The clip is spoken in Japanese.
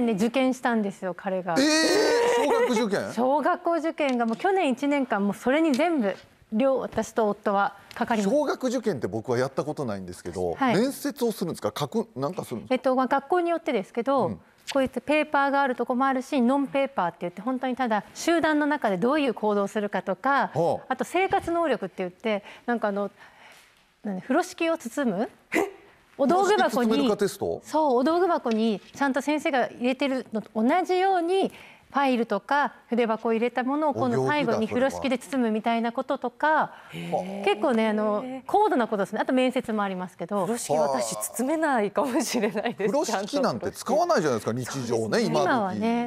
年ね受験したんですよ彼が、えー、小学校受験 小学校受験がもう去年1年間もうそれに全部両私と夫はかかり小学受験って僕はやったことないんですけど、はい、面接をするんですか書くなんかするんですか、えっとまあ、学校によってですけど、うん、こいつペーパーがあるとこもあるしノンペーパーって言って本当にただ集団の中でどういう行動するかとか、はあ、あと生活能力って言ってなんかあの風呂敷を包むお道具箱にそうお道具箱にちゃんと先生が入れてるのと同じようにファイルとか筆箱入れたものをこの最後に風呂敷で包むみたいなこととか結構ねあの高度なことですねあと面接もありますけど風呂敷私包めないかもしれないです風呂敷なんて使わないじゃないですか日常ね今はね